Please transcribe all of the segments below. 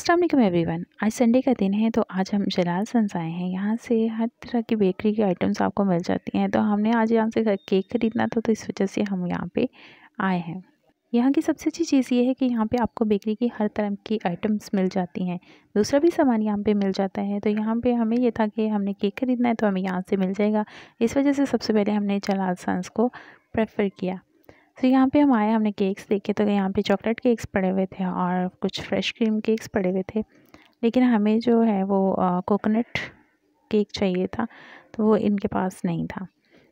Aslam every one आज Sunday का दिन है तो आज हम जलाल सन्स आए हैं यहाँ से हर तरह की बेकरी की आइटम्स आपको मिल जाती हैं तो हमने आज यहाँ से केक खरीदना था तो इस वजह से हम यहाँ पे आए हैं यहाँ की सबसे अच्छी चीज़ ये है कि यहाँ पे आपको बेकरी की हर तरह की आइटम्स मिल जाती हैं दूसरा भी सामान यहाँ पे मिल जाता है तो यहाँ पे हमें ये था कि हमने केक खरीदना है तो हमें यहाँ से मिल जाएगा इस वजह से सबसे पहले हमने जलाल सन्स को प्रेफर किया तो यहाँ पे हम आए हमने केक्स देखे तो यहाँ पे चॉकलेट केक्स पड़े हुए थे और कुछ फ्रेश क्रीम केक्स पड़े हुए थे लेकिन हमें जो है वो कोकोनट केक चाहिए था तो वो इनके पास नहीं था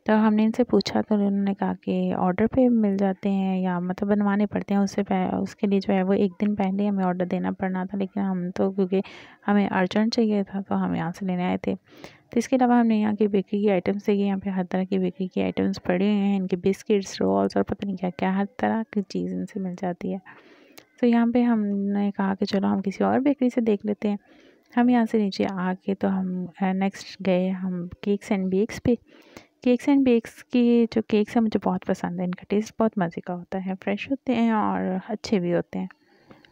तो हमने इनसे पूछा तो उन्होंने कहा कि ऑर्डर पे मिल जाते हैं या मतलब बनवाने पड़ते हैं उससे उसके लिए जो है वो एक दिन पहले हमें ऑर्डर देना पड़ना था लेकिन हम तो क्योंकि हमें अर्जेंट चाहिए था तो हम यहाँ से लेने आए थे तो इसके अलावा हमने यहाँ की बेकरी की आइटम्स देखी यहाँ पे हर तरह की बेकरी की आइटम्स पड़े हुए हैं इनके बिस्किट्स रोल्स और पता नहीं क्या क्या हर तरह की चीज़ इनसे मिल जाती है तो यहाँ पे हमने कहा कि चलो हम किसी और बेकरी से देख लेते हैं हम यहाँ से नीचे आके तो हम नेक्स्ट गए हम केक्स एंड बेक्स पे केक्स एंड बेक्स के जो केक्स हैं मुझे बहुत पसंद है इनका टेस्ट बहुत मज़े का होता है फ्रेश होते हैं और अच्छे भी होते हैं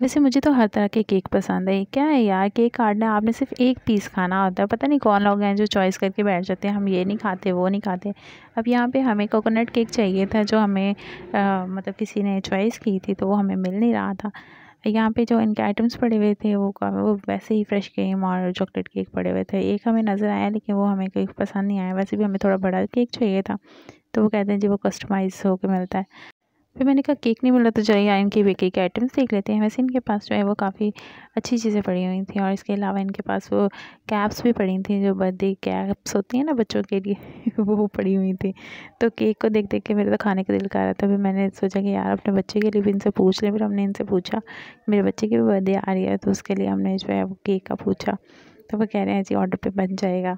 वैसे मुझे तो हर तरह के केक पसंद है क्या है यार केक काटना आपने सिर्फ एक पीस खाना होता है पता नहीं कौन लोग हैं जो चॉइस करके बैठ जाते हैं हम ये नहीं खाते वो नहीं खाते अब यहाँ पे हमें कोकोनट केक चाहिए था जो हमें आ, मतलब किसी ने चॉइस की थी तो वो हमें मिल नहीं रहा था यहाँ पे जो इनके आइटम्स पड़े हुए थे वो वो वैसे ही फ्रेश क्रीम और चॉकलेट केक पड़े हुए थे एक हमें नज़र आया लेकिन वो हमें केक पसंद नहीं आया वैसे भी हमें थोड़ा बड़ा केक चाहिए था तो वो कहते हैं जी वो कस्टमाइज़ होकर मिलता है फिर मैंने कहा केक नहीं मिला तो चलिए इनकी बेकरी के आइटम्स देख लेते हैं वैसे इनके पास जो है वो काफ़ी अच्छी चीज़ें पड़ी हुई थी और इसके अलावा इनके पास वो कैप्स भी पड़ी थी जो बर्थडे कैप्स होती हैं ना बच्चों के लिए वो पड़ी हुई थी तो केक को देख देख के मेरे तो खाने का दिल कर रहा था फिर मैंने सोचा कि यार अपने बच्चे के लिए भी इनसे पूछ लें फिर हमने इनसे पूछा मेरे बच्चे की भी बर्थडे आ रही है तो उसके लिए हमने जो है वो केक का पूछा तो वो कह रहे हैं जी ऑर्डर पर बन जाएगा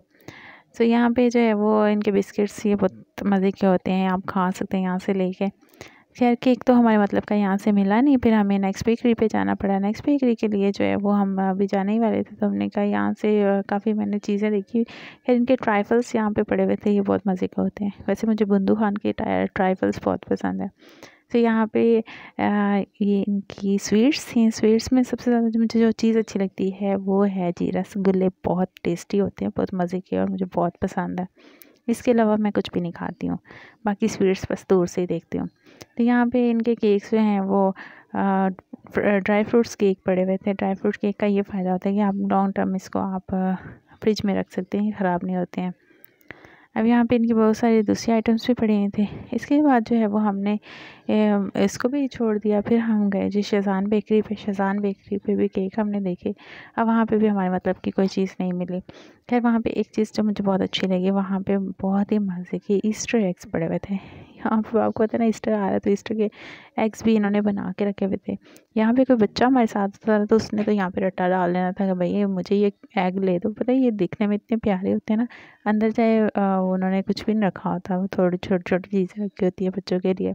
तो यहाँ पे जो है वो इनके बिस्किट्स ये बहुत मज़े के होते हैं आप खा सकते हैं यहाँ से लेके खैर केक तो हमारे मतलब का यहाँ से मिला नहीं फिर हमें नेक्स्ट बेकरी पे जाना पड़ा नेक्स्ट बेकरी के लिए जो है वो हम अभी जाने ही वाले थे तो हमने कहा यहाँ से काफ़ी मैंने चीज़ें देखी खैर इनके ट्राइफल्स यहाँ पे पड़े हुए थे ये बहुत मज़े के होते हैं वैसे मुझे बुंदू खान के ट्राइफल्स बहुत पसंद है तो यहाँ पे ये इनकी स्वीट्स थी स्वीट्स में सबसे ज़्यादा मुझे जो चीज़ अच्छी लगती है वो है जी रसगुल्ले बहुत टेस्टी होते हैं बहुत मज़े के और मुझे बहुत पसंद है इसके अलावा मैं कुछ भी नहीं खाती हूँ बाकी स्वीट्स बस दूर से ही देखती हूँ तो यहाँ पे इनके केक्स जो हैं वो ड्राई फ्रूट्स केक पड़े हुए थे ड्राई फ्रूट केक का ये फ़ायदा होता है कि आप लॉन्ग टर्म इसको आप फ्रिज में रख सकते हैं ख़राब नहीं होते हैं अब यहाँ पे इनकी बहुत सारी दूसरी आइटम्स भी पड़ी हुई थे इसके बाद जो है वो हमने ए, इसको भी छोड़ दिया फिर हम गए जी शेजान बेकरी पे शेजान बेकरी पे भी केक हमने देखे अब वहाँ पे भी हमारे मतलब की कोई चीज़ नहीं मिली खैर वहाँ पे एक चीज़ जो मुझे बहुत अच्छी लगी वहाँ पे बहुत ही मज़े के ईस्टर एग्स पड़े हुए थे यहाँ पर आपको पता ना ईस्टर आ रहा है तो ईस्टर के एग्स भी इन्होंने बना के रखे हुए थे यहाँ पे कोई बच्चा हमारे साथ था तो उसने तो यहाँ पे रट्टा डाल लेना था कि भाई मुझे ये एग ले दो पता है ये दिखने में इतने प्यारे होते हैं ना अंदर चाहे उन्होंने कुछ भी नहीं रखा होता वो थोड़ी छोटी छोटी चीज़ें रखी होती है बच्चों के लिए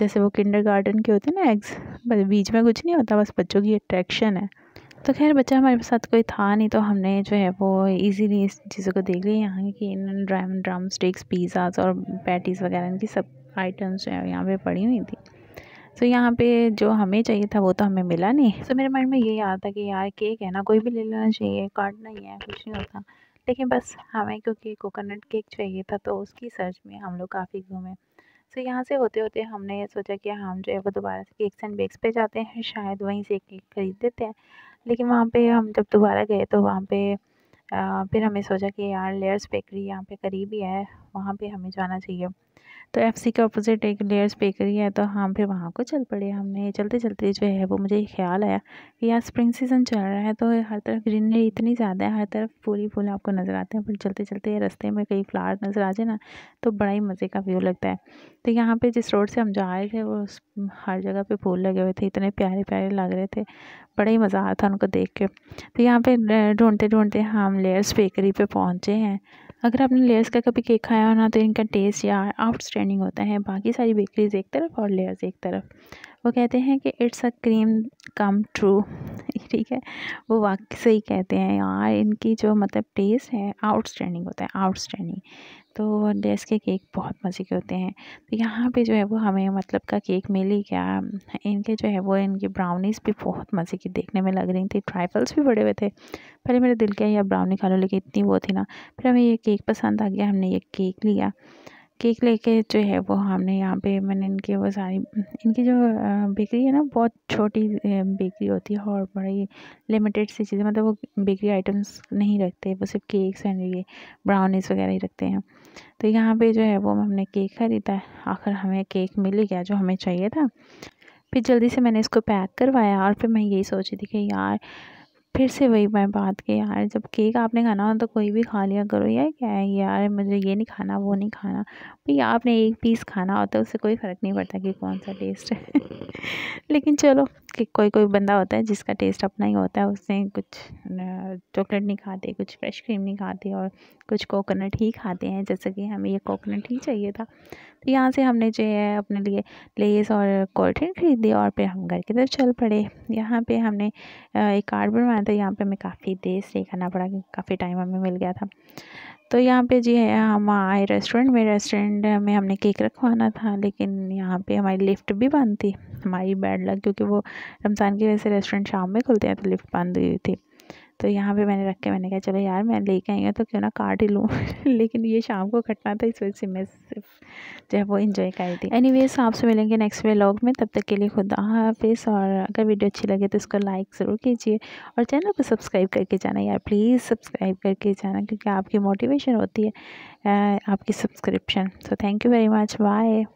जैसे वो किंडर गार्डन के होते हैं ना एग्स बीच में कुछ नहीं होता बस बच्चों की अट्रैक्शन है तो खैर बच्चा हमारे साथ कोई था नहीं तो हमने जो है वो इजीली इस चीज़ों को देख लिया यहाँ की इन ड्राम ड्राम स्टिक्स पिज़्ज़ाज और पैटीज़ वगैरह इनकी सब आइटम्स जो है यहाँ पर पड़ी हुई थी तो so, यहाँ पे जो हमें चाहिए था वो तो हमें मिला नहीं तो so, मेरे माइंड में ये याद था कि यार केक है ना कोई भी ले लेना चाहिए काटना ही है कुछ नहीं होता लेकिन बस हमें क्योंकि कोकोनट केक चाहिए था तो उसकी सर्च में हम लोग काफ़ी घूमे सो so, यहाँ से होते होते हमने सोचा कि हम जो है वो दोबारा से केक्स एंड बेग्स पे जाते हैं शायद वहीं से केक खरीद देते हैं लेकिन वहाँ पे हम जब दोबारा गए तो वहाँ पे फिर हमें सोचा कि यार लेयर्स बेकरी यहाँ पे करीब ही है वहाँ पे हमें जाना चाहिए तो एफ सी के अपोज़िट एक लेयर्स बेकरी है तो हम फिर वहाँ को चल पड़े हमने चलते चलते जो है वो मुझे ख्याल आया कि यार स्प्रिंग सीज़न चल रहा है तो हर तरफ ग्रीनरी इतनी ज़्यादा है हर तरफ फूल ही फूल आपको नज़र आते हैं फिर चलते चलते रस्ते में कई फ्लावर नज़र आ जाए ना तो बड़ा ही मज़े का व्यू लगता है तो यहाँ पर जिस रोड से हम जा रहे थे वो हर जगह पर फूल लगे हुए थे इतने प्यारे प्यारे लग रहे थे बड़ा ही मज़ा आया था उनको देख के तो यहाँ पर ढूंढते ढूंढते हम लेयर्स बेकरी पर पहुँचे हैं अगर आपने लेयर्स का कभी केक खाया हो ना तो इनका टेस्ट या आउटस्टैंडिंग होता है बाकी सारी बेकरीज एक तरफ और लेयर्स एक तरफ वो कहते हैं कि it's a cream come true ठीक है वो वाकई सही कहते हैं यार इनकी जो मतलब टेस्ट है आउटस्टैंडिंग होता है आउटस्टैंडिंग तो डेस के केक बहुत मज़े के होते हैं तो यहाँ पे जो है वो हमें मतलब का केक मिल ही गया इनके जो है वो इनकी ब्राउनीज़ भी बहुत मज़े की देखने में लग रही थी ट्राइफल्स भी बड़े हुए थे पहले मेरे दिल के यार ब्राउनी खा लो लेकिन इतनी वो थी ना फिर हमें ये केक पसंद आ गया हमने ये केक लिया केक लेके जो है वो हमने यहाँ पे मैंने इनके वो सारी इनकी जो बेकरी है ना बहुत छोटी बेकरी होती है और बड़ी लिमिटेड सी चीज़ें मतलब वो बेकरी आइटम्स नहीं रखते वो सिर्फ केक्स एंड ये ब्राउनीज़ वगैरह ही रखते हैं तो यहाँ पे जो है वो हमने केक ख़रीदा आखिर हमें केक मिल गया जो हमें चाहिए था फिर जल्दी से मैंने इसको पैक करवाया और फिर मैं यही सोची थी कि यार फिर से वही मैं बात की यार जब केक आपने खाना हो तो कोई भी खा लिया करो यार क्या है यार मुझे ये नहीं खाना वो नहीं खाना भाई आपने एक पीस खाना होता है उससे कोई फ़र्क नहीं पड़ता कि कौन सा टेस्ट है लेकिन चलो कि कोई कोई बंदा होता है जिसका टेस्ट अपना ही होता है उसने कुछ चॉकलेट नहीं खाते कुछ फ्रेश क्रीम नहीं खाते और कुछ कोकोनट ही खाते हैं जैसे कि हमें ये कोकोनट ही चाहिए था तो यहाँ से हमने जो है अपने लिए लेस और कोल्ड ड्रिंक खरीदी और फिर हम घर की तरफ चल पड़े यहाँ पर हमने एक कार्ड बनवाया था यहाँ पर हमें काफ़ी देर से करना पड़ा काफ़ी टाइम हमें मिल गया था तो यहाँ पे जी है हम आए रेस्टोरेंट में रेस्टोरेंट में हमने केक रखवाना था लेकिन यहाँ पे हमारी लिफ्ट भी बंद थी माई बैड लग क्योंकि वो रमज़ान की वजह से रेस्टोरेंट शाम में खुलते हैं तो लिफ्ट बंद हुई थी तो यहाँ पे मैंने रख के मैंने कहा चलो यार मैं लेके आई हूँ तो क्यों ना काट ही लूँ लेकिन ये शाम को कटना था इस वजह से मैं सिर्फ जो है वो इन्जॉय कर रही थी एनी वेज आपसे मिलेंगे नेक्स्ट वे लॉग में तब तक के लिए खुदा हाफिज़ और अगर वीडियो अच्छी लगे तो इसको लाइक ज़रूर कीजिए और चैनल को सब्सक्राइब करके जाना यार प्लीज़ सब्सक्राइब करके जाना क्योंकि आपकी मोटिवेशन होती है आपकी subscription so thank you very much bye